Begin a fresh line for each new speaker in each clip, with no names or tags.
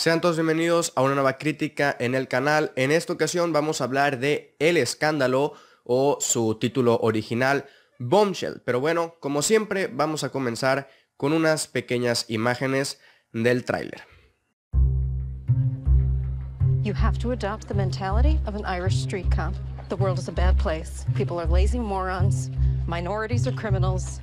Sean todos bienvenidos a una nueva crítica en el canal. En esta ocasión vamos a hablar de El Escándalo o su título original Bombshell. Pero bueno, como siempre vamos a comenzar con unas pequeñas imágenes del tráiler. You have to adopt the mentality of an Irish street The world is a bad place. People are lazy morons. Minorities are criminals.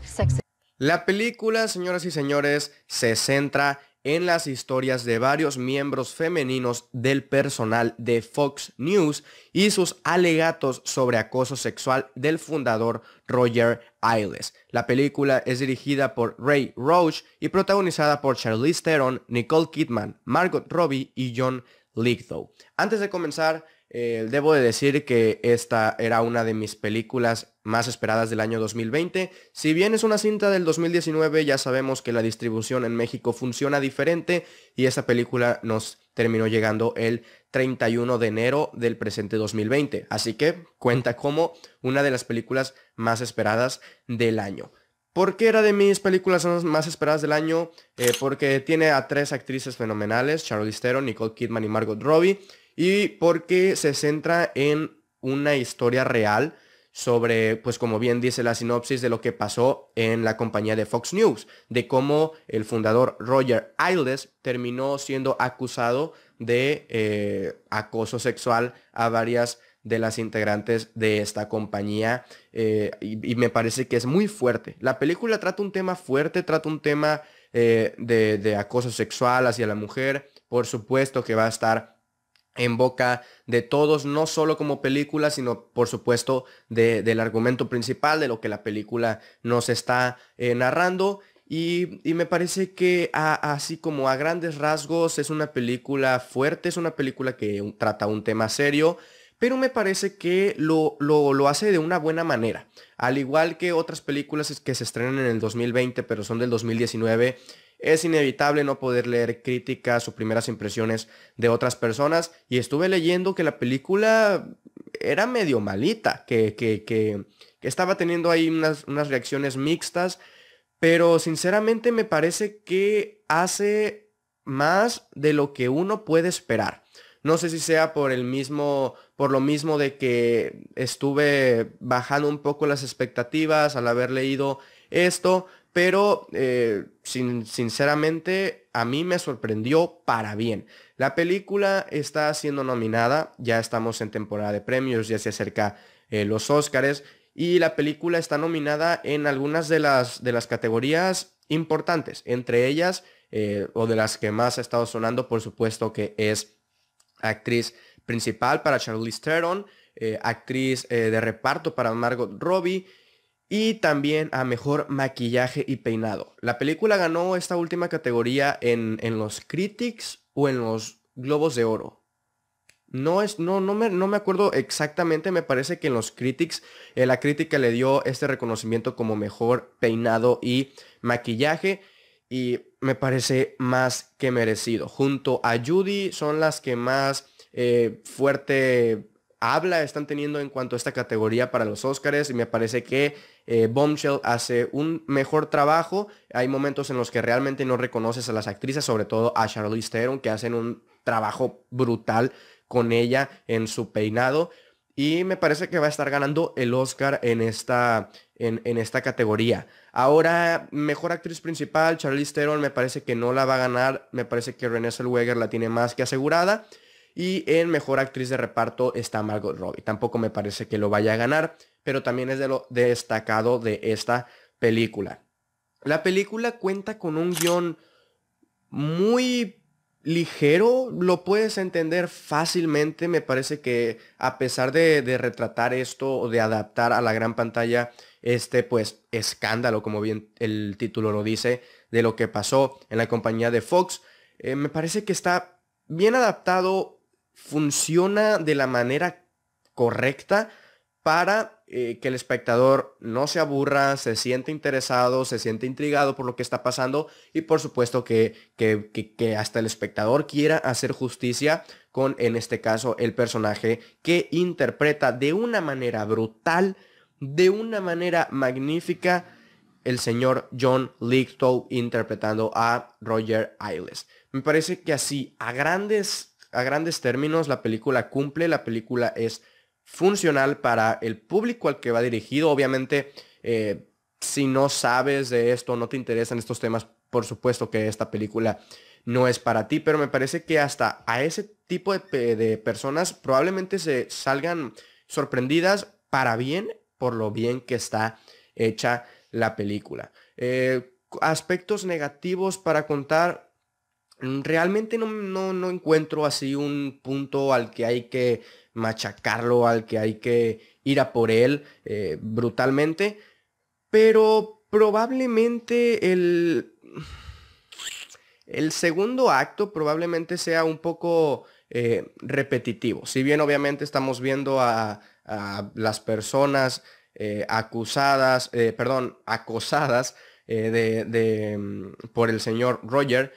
La película, señoras y señores, se centra en las historias de varios miembros femeninos del personal de Fox News y sus alegatos sobre acoso sexual del fundador Roger Ailes. La película es dirigida por Ray Roach y protagonizada por Charlize Theron, Nicole Kidman, Margot Robbie y John Lithgow. Antes de comenzar, eh, debo de decir que esta era una de mis películas más esperadas del año 2020. Si bien es una cinta del 2019, ya sabemos que la distribución en México funciona diferente y esta película nos terminó llegando el 31 de enero del presente 2020. Así que cuenta como una de las películas más esperadas del año. ¿Por qué era de mis películas más esperadas del año? Eh, porque tiene a tres actrices fenomenales, Charlize Theron, Nicole Kidman y Margot Robbie y porque se centra en una historia real sobre, pues como bien dice la sinopsis de lo que pasó en la compañía de Fox News, de cómo el fundador Roger Ailes terminó siendo acusado de eh, acoso sexual a varias de las integrantes de esta compañía eh, y, me parece que es muy fuerte. La película trata un tema fuerte, trata un tema eh, de, de acoso sexual hacia la mujer, por supuesto que va a estar en boca de todos, no solo como película, sino por supuesto del argumento principal, de lo que la película nos está eh, narrando. Y, me parece que así como a grandes rasgos es una película fuerte, es una película que trata un tema serio, pero me parece que lo, lo, lo, hace de una buena manera. Al igual que otras películas que se estrenan en el 2020, pero son del 2019, es inevitable no poder leer críticas o primeras impresiones de otras personas. Y estuve leyendo que la película era medio malita, que, estaba teniendo ahí unas, unas reacciones mixtas. Pero sinceramente me parece que hace más de lo que uno puede esperar. No sé si sea por el mismo, por lo mismo de que estuve bajando un poco las expectativas al haber leído esto, pero eh, sinceramente a mí me sorprendió para bien. La película está siendo nominada, ya estamos en temporada de premios, ya se acerca eh, los Óscares y la película está nominada en algunas de las, de las categorías importantes, entre ellas, eh, o de las que más ha estado sonando, por supuesto que es actriz principal para Charlize Theron, actriz de reparto para Margot Robbie, y también a mejor maquillaje y peinado. La película ganó esta última categoría en, los Critics o en los Globos de Oro. No, es, no, no, me, no me acuerdo exactamente, me parece que en los Critics eh, la crítica le dio este reconocimiento como mejor peinado y maquillaje y me parece más que merecido. Junto a Judy son las que más eh, fuerte habla están teniendo en cuanto a esta categoría para los Óscares y me parece que eh, Bombshell hace un mejor trabajo. Hay momentos en los que realmente no reconoces a las actrices, sobre todo a Charlize Theron, que hacen un trabajo brutal con ella en su peinado. Y me parece que va a estar ganando el Oscar en esta, en, en esta categoría. Ahora, mejor actriz principal, Charlize Theron, me parece que no la va a ganar. Me parece que Renée Zellweger la tiene más que asegurada. Y en mejor actriz de reparto está Margot Robbie. Tampoco me parece que lo vaya a ganar, pero también es de lo destacado de esta película. La película cuenta con un guión muy ligero, lo puedes entender fácilmente. Me parece que a pesar de, retratar esto o de adaptar a la gran pantalla este pues escándalo, como bien el título lo dice, de lo que pasó en la compañía de Fox, eh, me parece que está bien adaptado funciona de la manera correcta para eh, que el espectador no se aburra, se siente interesado, se siente intrigado por lo que está pasando y por supuesto que, que, hasta el espectador quiera hacer justicia con, en este caso, el personaje que interpreta de una manera brutal, de una manera magnífica, el señor John Licktoe interpretando a Roger Ailes. Me parece que así, a grandes a grandes términos, la película cumple, la película es funcional para el público al que va dirigido. Obviamente, eh, si no sabes de esto, no te interesan estos temas, por supuesto que esta película no es para ti, pero me parece que hasta a ese tipo de, personas probablemente se salgan sorprendidas para bien por lo bien que está hecha la película. Eh, aspectos negativos para contar, Mm, realmente no, no, no, encuentro así un punto al que hay que machacarlo, al que hay que ir a por él eh, brutalmente, pero probablemente el... El segundo acto probablemente sea un poco eh, repetitivo. Si bien obviamente estamos viendo a, a las personas eh, acusadas, perdón, acosadas de, de, mm, por el señor Roger,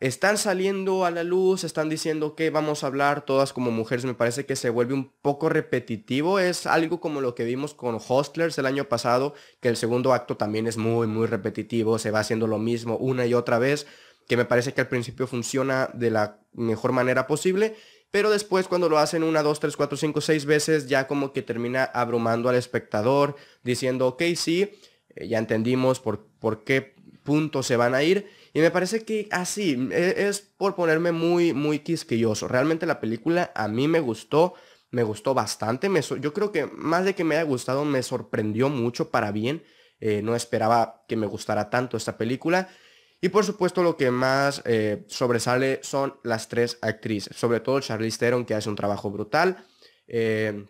están saliendo a la luz, están diciendo que vamos a hablar todas como mujeres, me parece que se vuelve un poco repetitivo, es algo como lo que vimos con Hostlers el año pasado, que el segundo acto también es muy, muy repetitivo, se va haciendo lo mismo una y otra vez, que me parece que al principio funciona de la mejor manera posible, pero después cuando lo hacen una, dos, tres, cuatro, cinco, seis veces, ya como que termina abrumando al espectador, diciendo, ok, sí, eh, ya entendimos por, por qué punto se van a ir y me parece que así, e, es por ponerme muy, muy quisquilloso. Realmente la película a mí me gustó, me gustó bastante. Me, yo creo que más de que me haya gustado, me sorprendió mucho para bien. Eh, no esperaba que me gustara tanto esta película. Y por supuesto lo que más eh, sobresale son las tres actrices, sobre todo Charlize Theron que hace un trabajo brutal. Eh,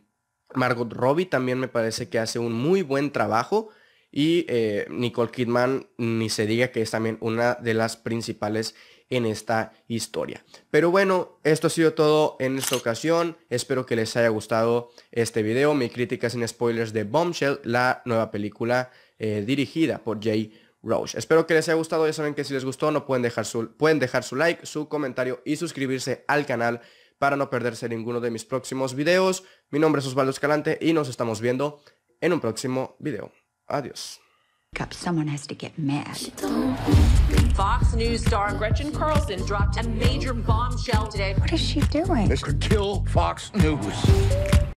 Margot Robbie también me parece que hace un muy buen trabajo. Y eh, Nicole Kidman, ni se diga que es también una de las principales en esta historia. Pero bueno, esto ha sido todo en esta ocasión. Espero que les haya gustado este video. Mi crítica sin spoilers de Bombshell, la nueva película eh, dirigida por Jay Roche. Espero que les haya gustado. Ya saben que si les gustó, no pueden dejar su, pueden dejar su like, su comentario y suscribirse al canal para no perderse ninguno de mis próximos videos. Mi nombre es Osvaldo Escalante y nos estamos viendo en un próximo video. Adios. Up, someone has to get mad. Fox News star Gretchen Carlson dropped a major bombshell today. What is she doing? This could kill Fox News.